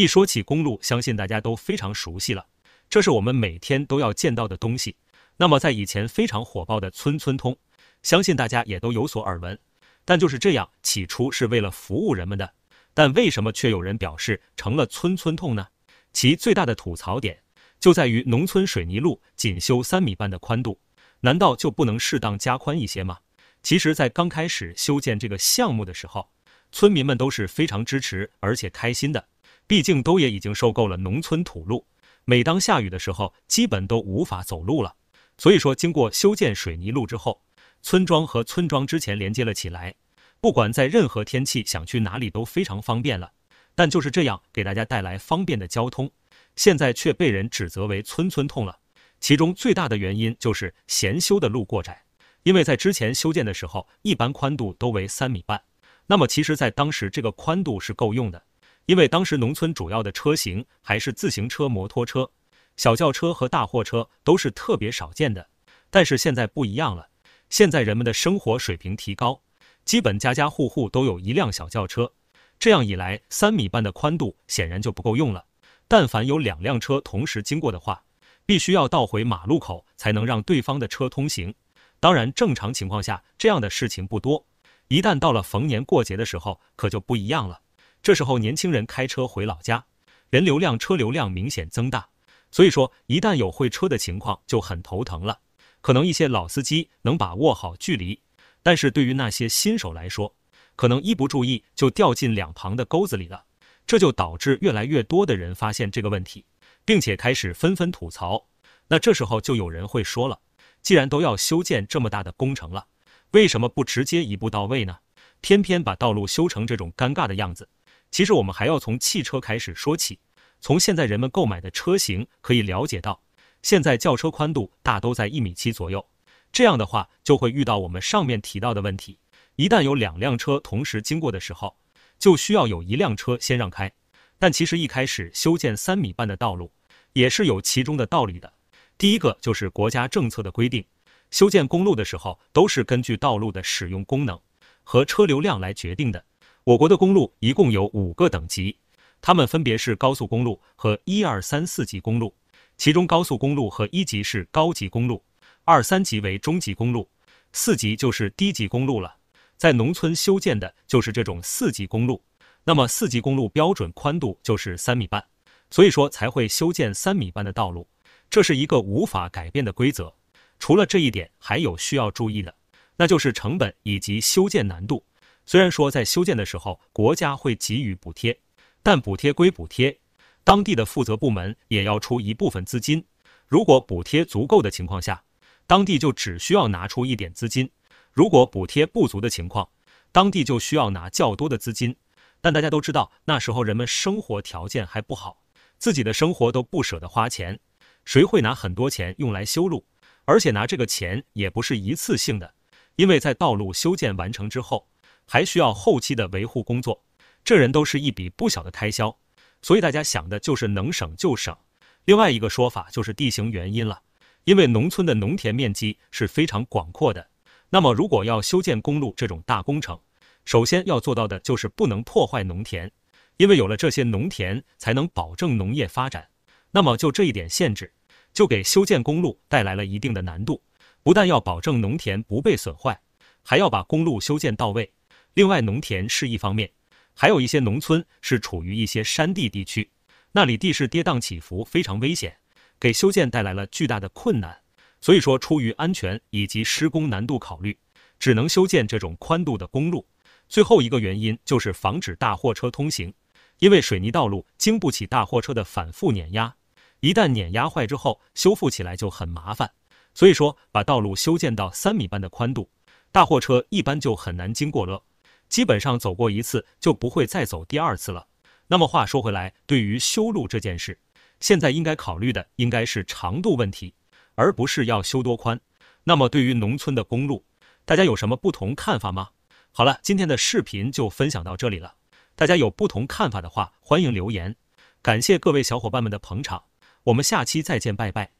一说起公路，相信大家都非常熟悉了，这是我们每天都要见到的东西。那么，在以前非常火爆的村村通，相信大家也都有所耳闻。但就是这样，起初是为了服务人们的，但为什么却有人表示成了村村通呢？其最大的吐槽点就在于农村水泥路仅修三米半的宽度，难道就不能适当加宽一些吗？其实，在刚开始修建这个项目的时候，村民们都是非常支持而且开心的。毕竟都也已经受够了农村土路，每当下雨的时候，基本都无法走路了。所以说，经过修建水泥路之后，村庄和村庄之前连接了起来，不管在任何天气，想去哪里都非常方便了。但就是这样给大家带来方便的交通，现在却被人指责为村村痛了。其中最大的原因就是嫌修的路过窄，因为在之前修建的时候，一般宽度都为三米半。那么，其实在当时这个宽度是够用的。因为当时农村主要的车型还是自行车、摩托车，小轿车和大货车都是特别少见的。但是现在不一样了，现在人们的生活水平提高，基本家家户户都有一辆小轿车。这样一来，三米半的宽度显然就不够用了。但凡有两辆车同时经过的话，必须要倒回马路口才能让对方的车通行。当然，正常情况下这样的事情不多。一旦到了逢年过节的时候，可就不一样了。这时候年轻人开车回老家，人流量、车流量明显增大，所以说一旦有会车的情况就很头疼了。可能一些老司机能把握好距离，但是对于那些新手来说，可能一不注意就掉进两旁的沟子里了。这就导致越来越多的人发现这个问题，并且开始纷纷吐槽。那这时候就有人会说了，既然都要修建这么大的工程了，为什么不直接一步到位呢？偏偏把道路修成这种尴尬的样子。其实我们还要从汽车开始说起。从现在人们购买的车型可以了解到，现在轿车宽度大都在一米七左右。这样的话，就会遇到我们上面提到的问题。一旦有两辆车同时经过的时候，就需要有一辆车先让开。但其实一开始修建三米半的道路，也是有其中的道理的。第一个就是国家政策的规定，修建公路的时候都是根据道路的使用功能和车流量来决定的。我国的公路一共有五个等级，它们分别是高速公路和一二三四级公路。其中高速公路和一级是高级公路，二三级为中级公路，四级就是低级公路了。在农村修建的就是这种四级公路。那么四级公路标准宽度就是三米半，所以说才会修建三米半的道路。这是一个无法改变的规则。除了这一点，还有需要注意的，那就是成本以及修建难度。虽然说在修建的时候，国家会给予补贴，但补贴归补贴，当地的负责部门也要出一部分资金。如果补贴足够的情况下，当地就只需要拿出一点资金；如果补贴不足的情况，当地就需要拿较多的资金。但大家都知道，那时候人们生活条件还不好，自己的生活都不舍得花钱，谁会拿很多钱用来修路？而且拿这个钱也不是一次性的，因为在道路修建完成之后。还需要后期的维护工作，这人都是一笔不小的开销，所以大家想的就是能省就省。另外一个说法就是地形原因了，因为农村的农田面积是非常广阔的，那么如果要修建公路这种大工程，首先要做到的就是不能破坏农田，因为有了这些农田才能保证农业发展。那么就这一点限制，就给修建公路带来了一定的难度，不但要保证农田不被损坏，还要把公路修建到位。另外，农田是一方面，还有一些农村是处于一些山地地区，那里地势跌宕起伏，非常危险，给修建带来了巨大的困难。所以说，出于安全以及施工难度考虑，只能修建这种宽度的公路。最后一个原因就是防止大货车通行，因为水泥道路经不起大货车的反复碾压，一旦碾压坏之后，修复起来就很麻烦。所以说，把道路修建到三米半的宽度，大货车一般就很难经过了。基本上走过一次就不会再走第二次了。那么话说回来，对于修路这件事，现在应该考虑的应该是长度问题，而不是要修多宽。那么对于农村的公路，大家有什么不同看法吗？好了，今天的视频就分享到这里了。大家有不同看法的话，欢迎留言。感谢各位小伙伴们的捧场，我们下期再见，拜拜。